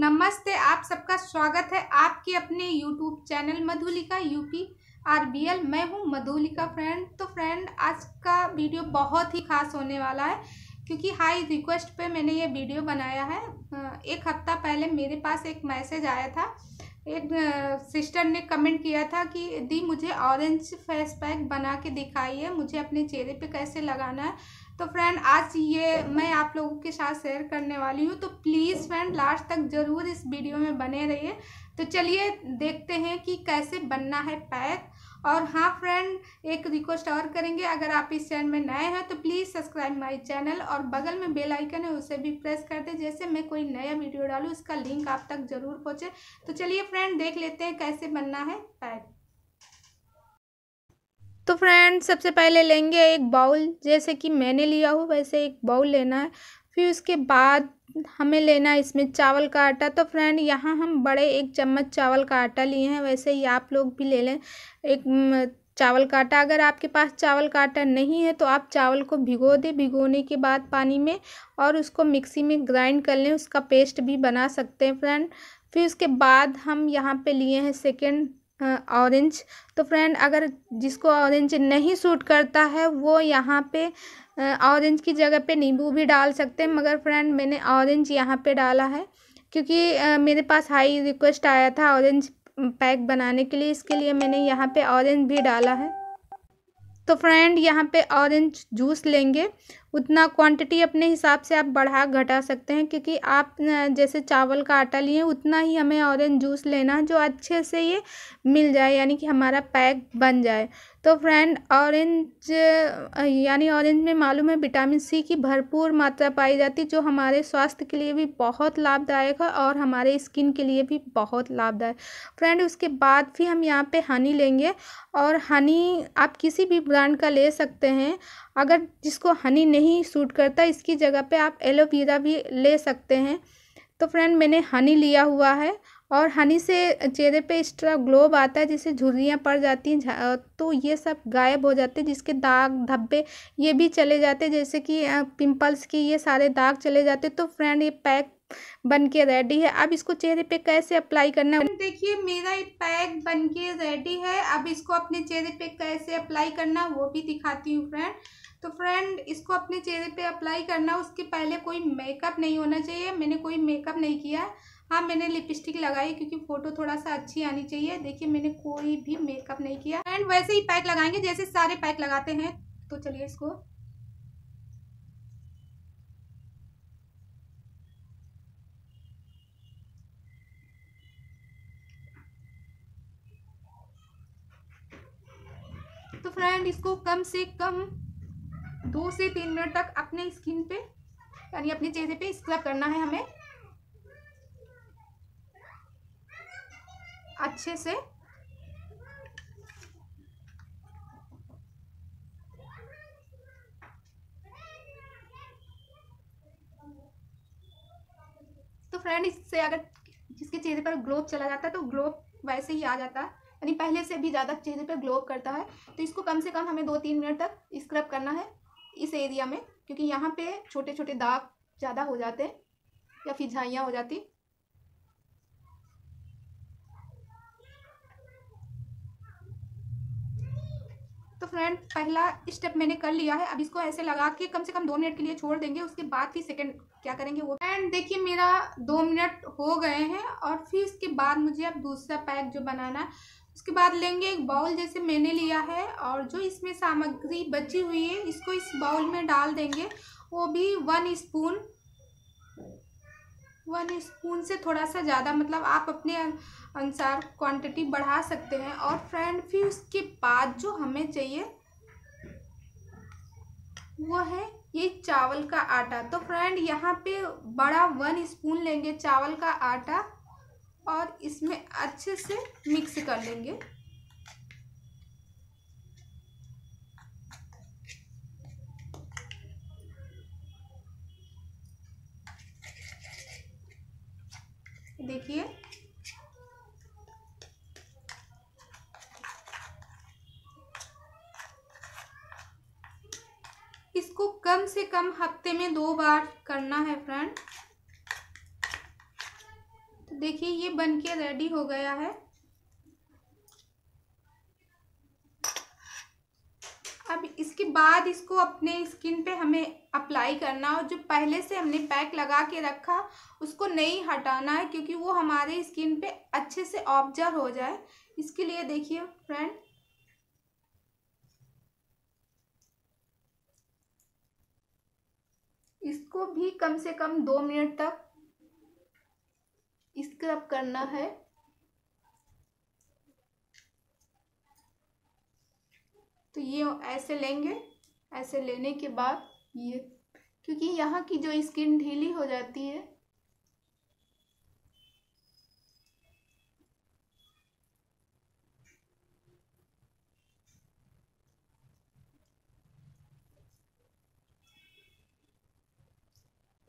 नमस्ते आप सबका स्वागत है आपके अपने YouTube channel Madhulika UP R B L मैं हूँ मधुलिका फ्रेंड तो फ्रेंड आज का वीडियो बहुत ही खास होने वाला है क्योंकि हाई रिक्वेस्ट पे मैंने ये वीडियो बनाया है एक हफ्ता पहले मेरे पास एक मैसेज आया था एक सिस्टर ने कमेंट किया था कि दी मुझे ऑरेंज फेस पैक बना के दिखाइए मुझे अपने चेहरे पे कैसे लगाना है तो फ्रेंड आज ये मैं आप लोगों के साथ शेयर करने वाली हूँ तो प्लीज़ फ्रेंड लास्ट तक ज़रूर इस वीडियो में बने रहिए तो चलिए देखते हैं कि कैसे बनना है पैक और हाँ फ्रेंड एक रिक्वेस्ट और करेंगे अगर आप इस चैनल में नए हैं तो प्लीज़ सब्सक्राइब माय चैनल और बगल में बेल आइकन है उसे भी प्रेस कर दें जैसे मैं कोई नया वीडियो डालूँ उसका लिंक आप तक ज़रूर पहुँचे तो चलिए फ्रेंड देख लेते हैं कैसे बनना है पैक तो फ्रेंड सबसे पहले लेंगे एक बाउल जैसे कि मैंने लिया हो वैसे एक बाउल लेना है फिर उसके बाद हमें लेना है इसमें चावल का आटा तो फ्रेंड यहाँ हम बड़े एक चम्मच चावल का आटा लिए हैं वैसे ही आप लोग भी ले लें एक चावल का आटा अगर आपके पास चावल का आटा नहीं है तो आप चावल को भिगो दें भिगोने के बाद पानी में और उसको मिक्सी में ग्राइंड कर लें उसका पेस्ट भी बना सकते हैं फ्रेंड फिर उसके बाद हम यहाँ पे लिए हैं सेकेंड ऑरेंज हाँ, तो फ्रेंड अगर जिसको ऑरेंज नहीं सूट करता है वो यहाँ पे ऑरेंज की जगह पे नींबू भी डाल सकते हैं मगर फ्रेंड मैंने ऑरेंज यहाँ पे डाला है क्योंकि मेरे पास हाई रिक्वेस्ट आया था ऑरेंज पैक बनाने के लिए इसके लिए मैंने यहाँ पे ऑरेंज भी डाला है तो फ्रेंड यहाँ पे ऑरेंज जूस लेंगे उतना क्वांटिटी अपने हिसाब से आप बढ़ा घटा सकते हैं क्योंकि आप जैसे चावल का आटा लिए उतना ही हमें ऑरेंज जूस लेना है जो अच्छे से ये मिल जाए यानी कि हमारा पैक बन जाए तो फ्रेंड ऑरेंज यानी ऑरेंज में मालूम है विटामिन सी की भरपूर मात्रा पाई जाती है जो हमारे स्वास्थ्य के लिए भी बहुत लाभदायक है और हमारे स्किन के लिए भी बहुत लाभदायक फ्रेंड उसके बाद भी हम यहाँ पे हनी लेंगे और हनी आप किसी भी ब्रांड का ले सकते हैं अगर जिसको हनी नहीं सूट करता इसकी जगह पर आप एलोवेरा भी ले सकते हैं तो फ्रेंड मैंने हनी लिया हुआ है और हनी से चेहरे पे इस तरह ग्लोब आता है जिससे झुर्रियाँ पड़ जाती हैं तो ये सब गायब हो जाते हैं जिसके दाग धब्बे ये भी चले जाते हैं जैसे कि पिंपल्स की ये सारे दाग चले जाते तो फ्रेंड ये पैक बन के रेडी है अब इसको चेहरे पे कैसे अप्लाई करना है देखिए मेरा ये पैक बन के रेडी है अब इसको अपने चेहरे पे कैसे अप्लाई करना वो भी दिखाती हूँ फ्रेंड तो फ्रेंड इसको अपने चेहरे पे अप्लाई करना उसके पहले कोई मेकअप नहीं होना चाहिए मैंने कोई मेकअप नहीं किया हाँ मैंने लिपस्टिक लगाई क्योंकि फोटो थोड़ा सा अच्छी आनी चाहिए देखिए मैंने कोई भी मेकअप नहीं किया एंड वैसे ही पैक लगाएंगे जैसे सारे पैक लगाते हैं तो चलिए इसको तो फ्रेंड इसको कम से कम दो से तीन मिनट तक अपने स्किन पे यानी अपने चेहरे पे स्क्रब करना है हमें अच्छे से तो फ्रेंड इससे अगर जिसके चेहरे पर ग्लोब चला जाता है तो ग्लोब वैसे ही आ जाता है यानी पहले से भी ज़्यादा चेहरे पर ग्लोब करता है तो इसको कम से कम हमें दो तीन मिनट तक स्क्रब करना है इस एरिया में क्योंकि यहाँ पे छोटे छोटे दाग ज़्यादा हो जाते हैं या फिर झाइयाँ हो जाती तो फ्रेंड पहला स्टेप मैंने कर लिया है अब इसको ऐसे लगा के कम से कम दो मिनट के लिए छोड़ देंगे उसके बाद फिर सेकेंड क्या करेंगे वो एंड देखिए मेरा दो मिनट हो गए हैं और फिर इसके बाद मुझे अब दूसरा पैक जो बनाना है उसके बाद लेंगे एक बाउल जैसे मैंने लिया है और जो इसमें सामग्री बची हुई है इसको इस बाउल में डाल देंगे वो भी वन स्पून वन स्पून से थोड़ा सा ज़्यादा मतलब आप अपने अनुसार क्वांटिटी बढ़ा सकते हैं और फ्रेंड फिर उसके बाद जो हमें चाहिए वो है ये चावल का आटा तो फ्रेंड यहाँ पे बड़ा वन स्पून लेंगे चावल का आटा और इसमें अच्छे से मिक्स कर लेंगे देखिए इसको कम से कम हफ्ते में दो बार करना है फ्रेंड तो देखिए ये बनके रेडी हो गया है उसके बाद इसको अपने स्किन पे हमें अप्लाई करना और जो पहले से हमने पैक लगा के रखा उसको नहीं हटाना है क्योंकि वो हमारे स्किन पे अच्छे से ऑब्जर्व हो जाए इसके लिए देखिए फ्रेंड इसको भी कम से कम दो मिनट तक स्क्रब करना है तो ये ऐसे लेंगे ऐसे लेने के बाद ये क्योंकि यहाँ की जो स्किन ढीली हो जाती है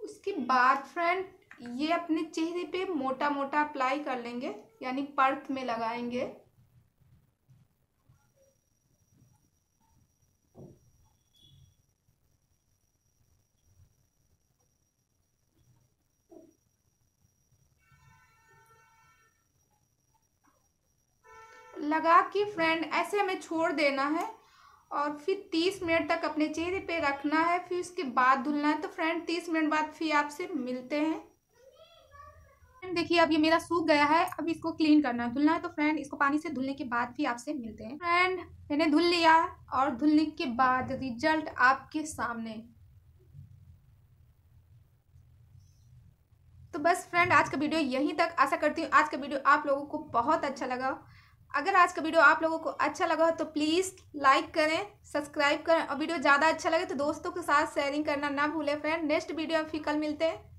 उसके बाद फ्रेंड ये अपने चेहरे पे मोटा मोटा अप्लाई कर लेंगे यानी पर्थ में लगाएंगे लगा कि फ्रेंड ऐसे हमें छोड़ देना है और फिर तीस मिनट तक अपने चेहरे पे रखना है फिर उसके बाद धुलना है तो फ्रेंड तीस मिनट बाद फिर आपसे मिलते हैं फ्रेंड देखिए अब ये मेरा सूख गया है अब इसको क्लीन करना है धुलना है तो फ्रेंड इसको पानी से धुलने के बाद फिर आपसे मिलते हैं फ्रेंड मैंने धुल लिया और धुलने के बाद रिजल्ट आपके सामने तो बस फ्रेंड आज का वीडियो यहीं तक आशा करती हूँ आज का वीडियो आप लोगों को बहुत अच्छा लगा अगर आज का वीडियो आप लोगों को अच्छा लगा हो तो प्लीज़ लाइक करें सब्सक्राइब करें और वीडियो ज़्यादा अच्छा लगे तो दोस्तों के साथ शेयरिंग करना ना भूलें फ्रेंड नेक्स्ट वीडियो आप फिर कल मिलते हैं